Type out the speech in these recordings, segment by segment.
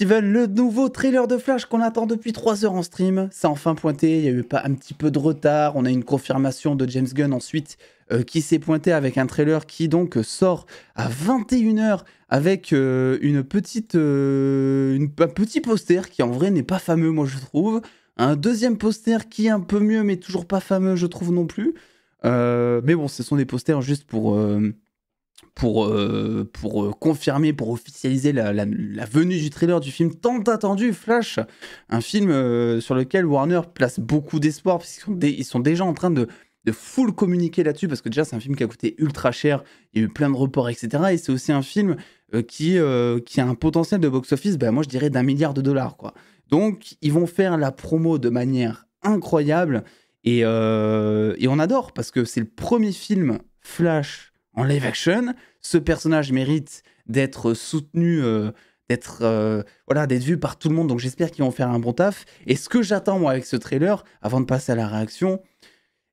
Steven, le nouveau trailer de Flash qu'on attend depuis 3 heures en stream, c'est enfin pointé, il y a eu pas un petit peu de retard, on a une confirmation de James Gunn ensuite euh, qui s'est pointé avec un trailer qui donc sort à 21h avec euh, une petite, euh, une, un petit poster qui en vrai n'est pas fameux moi je trouve, un deuxième poster qui est un peu mieux mais toujours pas fameux je trouve non plus, mais bon ce sont des posters juste pour pour, euh, pour euh, confirmer, pour officialiser la, la, venue du trailer du film tant attendu, Flash, un film euh, sur lequel Warner place beaucoup d'espoir, puisqu'ils sont, ils sont déjà en train de, de full communiquer là-dessus, parce que déjà c'est un film qui a coûté ultra cher, il y a eu plein de reports, etc. Et c'est aussi un film qui, qui a un potentiel de box-office, ben, moi je dirais d'un milliard de dollars. quoi. Donc ils vont faire la promo de manière incroyable, et, et on adore, parce que c'est le premier film Flash en live action. Ce personnage mérite d'être soutenu, euh, d'être euh, voilà, d'être vu par tout le monde. Donc j'espère qu'ils vont faire un bon taf. Et ce que j'attends moi avec ce trailer, avant de passer à la réaction,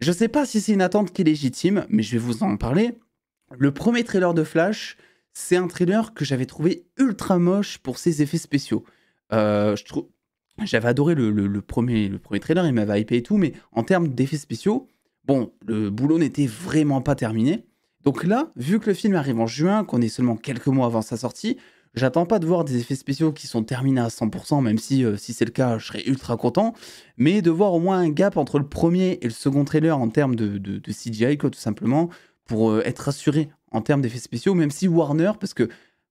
je ne sais pas si c'est une attente qui est légitime, mais je vais vous en parler. Le premier trailer de Flash, c'est un trailer que j'avais trouvé ultra moche pour ses effets spéciaux. Euh, j'avais adoré le, premier, le premier trailer, il m'avait hypé et tout, mais en termes d'effets spéciaux, bon, le boulot n'était vraiment pas terminé. Donc là, vu que le film arrive en juin, qu'on est seulement quelques mois avant sa sortie, j'attends pas de voir des effets spéciaux qui sont terminés à 100%, même si euh, si c'est le cas, je serais ultra content, mais de voir au moins un gap entre le premier et le second trailer en termes de, de, CGI, tout simplement, pour euh, être assuré en termes d'effets spéciaux, même si Warner, parce que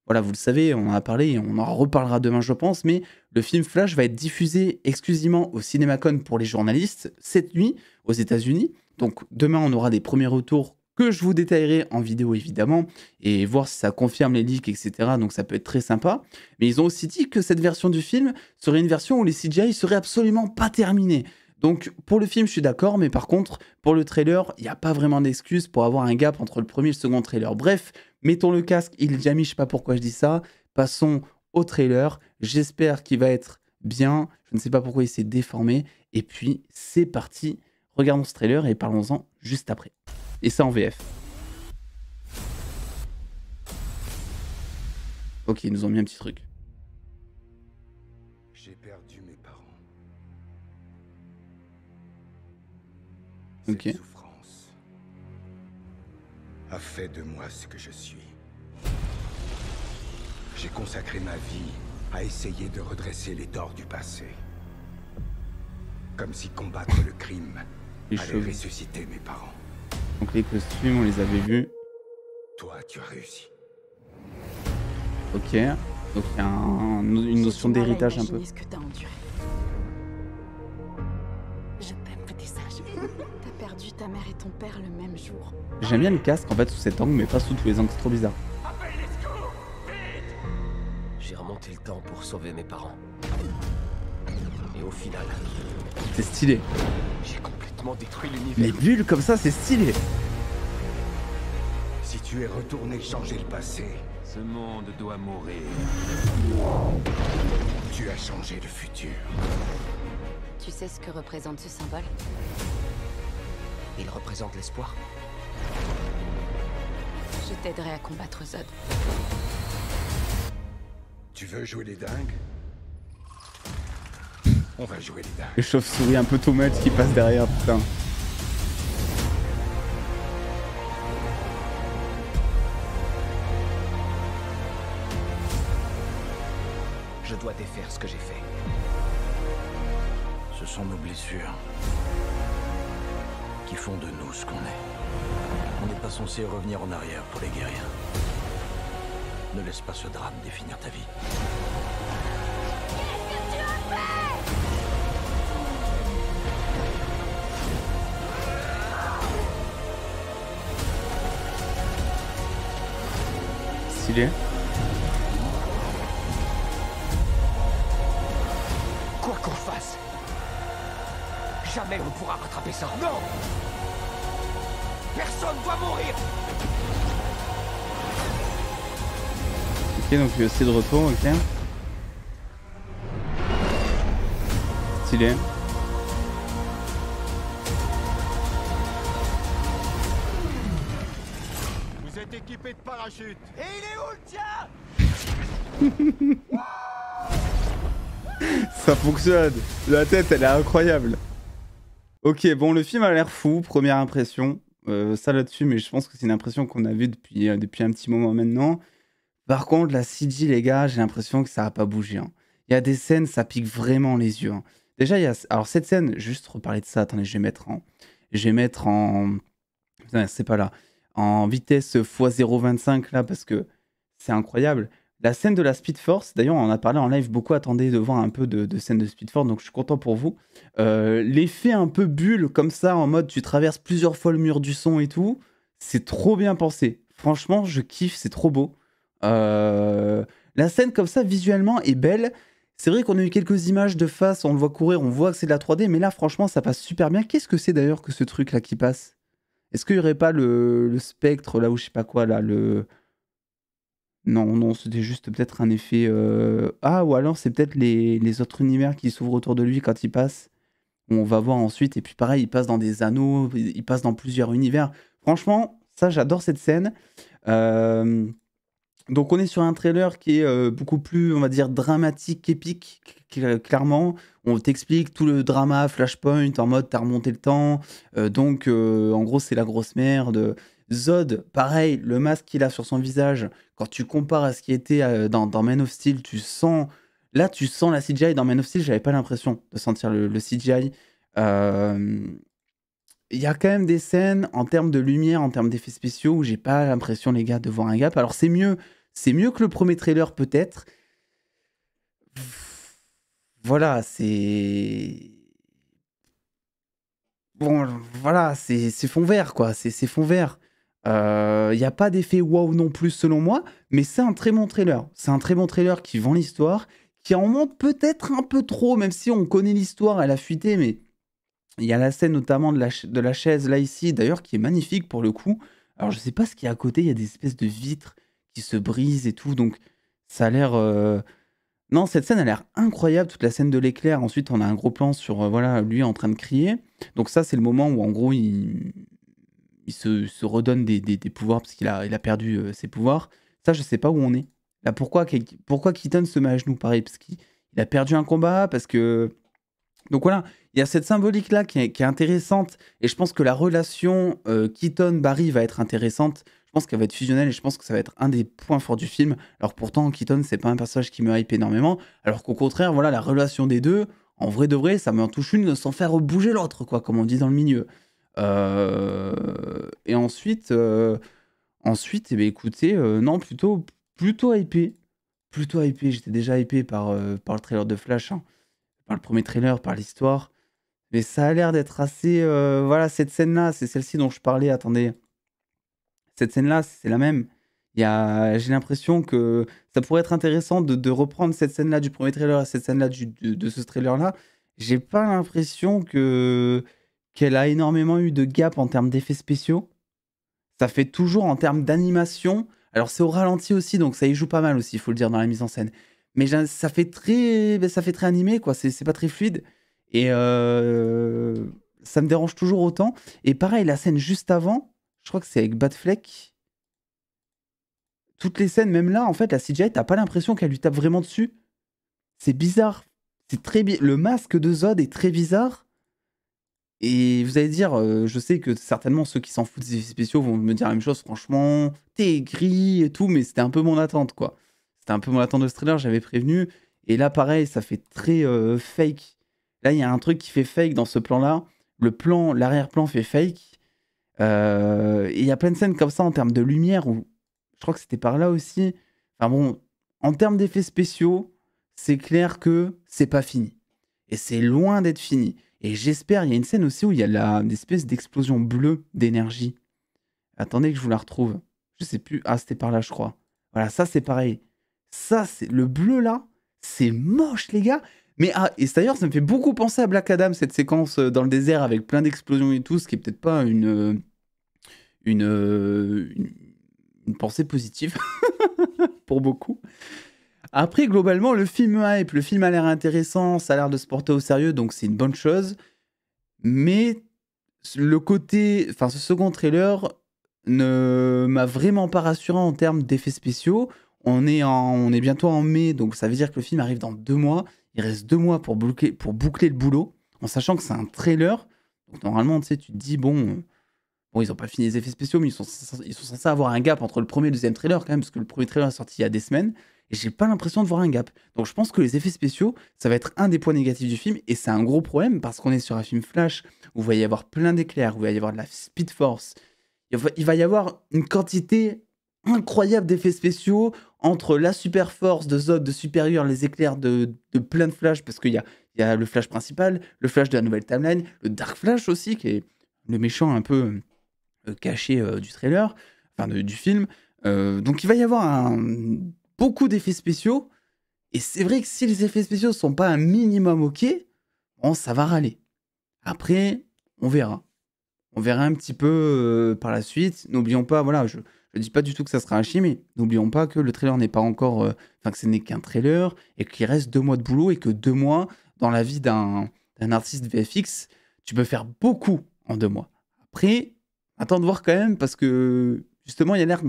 voilà, vous le savez, on en a parlé et on en reparlera demain, je pense, mais le film Flash va être diffusé exclusivement au CinemaCon pour les journalistes cette nuit aux États-Unis. Donc demain, on aura des premiers retours que je vous détaillerai en vidéo évidemment, et voir si ça confirme les leaks, etc. Donc ça peut être très sympa. Mais ils ont aussi dit que cette version du film serait une version où les CGI seraient absolument pas terminés. Donc pour le film, je suis d'accord, mais par contre, pour le trailer, il n'y a pas vraiment d'excuse pour avoir un gap entre le premier et le second trailer. Bref, mettons le casque, il est déjà mis, je sais pas pourquoi je dis ça. Passons au trailer. J'espère qu'il va être bien. Je ne sais pas pourquoi il s'est déformé. Et puis, c'est parti. Regardons ce trailer et parlons-en juste après et ça en VF. Ok, ils nous ont mis un petit truc. J'ai perdu mes parents. Ok. souffrance a fait de moi ce que je suis. J'ai consacré ma vie à essayer de redresser les torts du passé. Comme si combattre le crime allait ressusciter mes parents. Donc les costumes, on les avait vus. Toi, tu as réussi. Ok. Donc il y a une notion d'héritage un peu. Ce que as enduré. Je t'aime t'es sage. T'as perdu ta mère et ton père le même jour. J'aime bien le casque en fait sous cet angle, mais pas sous tous les angles, c'est trop bizarre. J'ai remonté le temps pour sauver mes parents. Et au final, c'est stylé. J'ai complètement détruit l'univers. Les bulles comme ça, c'est stylé. Si tu es retourné changer le passé, ce monde doit mourir. Tu as changé le futur. Tu sais ce que représente ce symbole Il représente l'espoir. Je t'aiderai à combattre Zod. Tu veux jouer les dingues on va jouer les dames. Les chauves-souris un peu too much qui passe derrière, putain. Je dois défaire ce que j'ai fait. Ce sont nos blessures qui font de nous ce qu'on est. On n'est pas censé revenir en arrière pour les guérir. Ne laisse pas ce drame définir ta vie. Qu'est-ce que tu as fait Quoi qu'on fasse, jamais on pourra rattraper ça. Non Personne doit mourir Ok, donc c'est de retour, ok. Stylé. Et il est où le Ça fonctionne. La tête, elle est incroyable. Ok, bon, le film a l'air fou, première impression. Euh, ça là-dessus, mais je pense que c'est une impression qu'on a vue depuis, euh, depuis un petit moment maintenant. Par contre, la CG, les gars, j'ai l'impression que ça n'a pas bougé. Hein. Il y a des scènes, ça pique vraiment les yeux. Hein. Déjà, il y a... Alors, cette scène, juste reparler de ça, attendez, je vais mettre en... Je vais mettre en... c'est pas là en vitesse x0.25 là parce que c'est incroyable. La scène de la Speed Force, d'ailleurs, on en a parlé en live beaucoup. Attendez de voir un peu de, scène de Speed Force, donc je suis content pour vous. Euh, l'effet un peu bulle, comme ça, en mode tu traverses plusieurs fois le mur du son et tout, c'est trop bien pensé. Franchement, je kiffe, c'est trop beau. Euh, la scène, comme ça, visuellement, est belle. C'est vrai qu'on a eu quelques images de face, on le voit courir, on voit que c'est de la 3D, mais là, franchement, ça passe super bien. Qu'est-ce que c'est d'ailleurs que ce truc-là qui passe est-ce qu'il n'y aurait pas le, spectre, là, où je sais pas quoi, là, le... Non, non, c'était juste peut-être un effet... Euh, ah, ou alors c'est peut-être les, les, autres univers qui s'ouvrent autour de lui quand il passe. On va voir ensuite, et puis pareil, il passe dans des anneaux, il passe dans plusieurs univers. Franchement, ça, j'adore cette scène. Euh... Donc on est sur un trailer qui est euh, beaucoup plus, on va dire, dramatique qu'épique, clairement. On t'explique tout le drama Flashpoint en mode t'as remonté le temps. Euh, donc euh, en gros c'est la grosse merde. Zod, pareil, le masque qu'il a sur son visage, quand tu compares à ce qui était dans, dans, Man of Steel, tu sens... Là tu sens la CGI. Dans Man of Steel, j'avais pas l'impression de sentir le, le CGI. Il y a quand même des scènes en termes de lumière, en termes d'effets spéciaux où j'ai pas l'impression, les gars, de voir un gap. Alors c'est mieux c'est mieux que le premier trailer peut-être. Voilà, c'est... Bon, voilà, c'est fond vert, quoi. C'est fond vert. Il euh, n'y a pas d'effet waouh non plus selon moi, mais c'est un très bon trailer. C'est un très bon trailer qui vend l'histoire, qui en montre peut-être un peu trop, même si on connaît l'histoire, elle a fuité, mais il y a la scène notamment de la, de la chaise là ici, d'ailleurs, qui est magnifique pour le coup. Alors je ne sais pas ce qu'il y a à côté, il y a des espèces de vitres, qui se brise et tout. Donc, ça a l'air. Euh, non, cette scène a l'air incroyable, toute la scène de l'éclair. Ensuite, on a un gros plan sur euh, voilà lui en train de crier. Donc, ça, c'est le moment où, en gros, il, se, redonne des, pouvoirs parce qu'il a, perdu euh, ses pouvoirs. Ça, je sais pas où on est. Là, pourquoi, pourquoi Keaton se met à genoux Pareil, parce qu'il a perdu un combat, parce que. Donc voilà, il y a cette symbolique-là qui, qui, est intéressante. Et je pense que la relation Keaton-Barry va être intéressante je pense qu'elle va être fusionnelle et je pense que ça va être un des points forts du film. Alors pourtant, Keaton, c'est pas un personnage qui me hype énormément, alors qu'au contraire, voilà, la relation des deux, en vrai de vrai, ça me touche une sans faire bouger l'autre, quoi, comme on dit dans le milieu. Euh, et ensuite, euh, ensuite, eh ben, écoutez, euh, non, plutôt, plutôt hypé, plutôt hypé. J'étais déjà hypé par, par le trailer de Flash, hein. par le premier trailer, par l'histoire. Mais ça a l'air d'être assez. voilà, cette scène-là, c'est celle-ci dont je parlais. Attendez cette scène-là, c'est la même. j'ai l'impression que ça pourrait être intéressant de, reprendre cette scène-là du premier trailer à cette scène-là de, ce trailer-là. J'ai pas l'impression que qu'elle a énormément eu de gap en termes d'effets spéciaux. Ça fait toujours en termes d'animation. Alors c'est au ralenti aussi, donc ça y joue pas mal aussi, il faut le dire dans la mise en scène. Mais ça fait très, ben, ça fait très animé quoi. C'est pas très fluide et euh, ça me dérange toujours autant. Et pareil, la scène juste avant, je crois que c'est avec Batfleck. Toutes les scènes, même là, en fait, la CGI, t'as pas l'impression qu'elle lui tape vraiment dessus. C'est bizarre. C'est très bien. Le masque de Zod est très bizarre. Et vous allez dire, euh, je sais que certainement ceux qui s'en foutent des effets spéciaux vont me dire la même chose, franchement, t'es gris et tout, mais c'était un peu mon attente, quoi. C'était un peu mon attente de ce trailer, j'avais prévenu. Et là, pareil, ça fait très euh, fake. Là, il y a un truc qui fait fake dans ce plan-là. Le plan, l'arrière-plan fait fake. Euh, et il y a plein de scènes comme ça en termes de lumière où je crois que c'était par là aussi. Enfin bon, en termes d'effets spéciaux, c'est clair que c'est pas fini. Et c'est loin d'être fini. Et j'espère, il y a une scène aussi où il y a la, une espèce d'explosion bleue d'énergie. Attendez que je vous la retrouve. Je sais plus. Ah, c'était par là, je crois. Voilà, ça c'est pareil. Ça, c'est le bleu là, c'est moche, les gars. Mais ah, et d'ailleurs, ça me fait beaucoup penser à Black Adam, cette séquence euh, dans le désert avec plein d'explosions et tout, ce qui est peut-être pas une, euh, euh, une, pensée positive pour beaucoup. Après, globalement, le film hype, le film a l'air intéressant, ça a l'air de se porter au sérieux, donc c'est une bonne chose. Mais le côté, enfin, ce second trailer ne m'a vraiment pas rassuré en termes d'effets spéciaux. On est, on est bientôt en mai, donc ça veut dire que le film arrive dans deux mois. Il reste deux mois pour boucler, pour boucler le boulot, en sachant que c'est un trailer. Donc normalement, tu sais, tu te dis, bon, Bon, ils n'ont pas fini les effets spéciaux, mais ils sont, ils sont censés avoir un gap entre le premier et le deuxième trailer quand même, parce que le premier trailer est sorti il y a des semaines, et j'ai pas l'impression de voir un gap. Donc je pense que les effets spéciaux, ça va être un des points négatifs du film, et c'est un gros problème, parce qu'on est sur un film Flash, où il va y avoir plein d'éclairs, où il va y avoir de la Speed Force, il va, y avoir une quantité incroyable d'effets spéciaux entre la super force de Zod, de supérieur, les éclairs de, plein de Flash, parce qu'il y a, y a le Flash principal, le Flash de la nouvelle timeline, le Dark Flash aussi, qui est le méchant un peu euh, caché euh, du trailer, enfin du film. Euh, donc il va y avoir beaucoup d'effets spéciaux. Et c'est vrai que si les effets spéciaux ne sont pas un minimum ok, bon, ça va râler. Après, on verra. On verra un petit peu par la suite. N'oublions pas, voilà, je ne dis pas du tout que ça sera un chien, mais n'oublions pas que le trailer n'est pas encore. Enfin, que ce n'est qu'un trailer et qu'il reste deux mois de boulot et que deux mois, dans la vie d'un artiste VFX, tu peux faire beaucoup en deux mois. Après, Attends de voir quand même, parce que justement, il y a l'air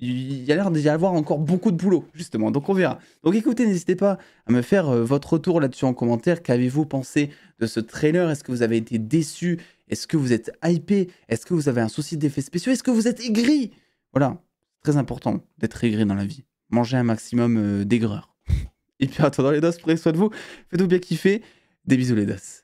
il a l'air d'y avoir encore beaucoup de boulot, justement. Donc on verra. Donc écoutez, n'hésitez pas à me faire euh, votre retour là-dessus en commentaire. Qu'avez-vous pensé de ce trailer Est-ce que vous avez été déçu Est-ce que vous êtes hypé Est-ce que vous avez un souci d'effets spéciaux Est-ce que vous êtes aigri Voilà, très important d'être aigri dans la vie. Mangez un maximum euh, d'aigreur. Et puis dans les dos, prenez soin de vous. Faites-vous bien kiffer. Des bisous les dos.